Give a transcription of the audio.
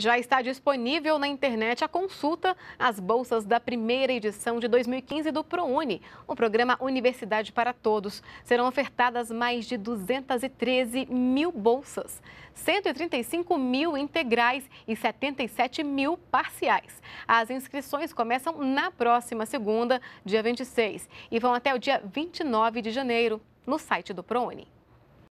Já está disponível na internet a consulta às bolsas da primeira edição de 2015 do ProUni, o programa Universidade para Todos. Serão ofertadas mais de 213 mil bolsas, 135 mil integrais e 77 mil parciais. As inscrições começam na próxima segunda, dia 26, e vão até o dia 29 de janeiro, no site do ProUni.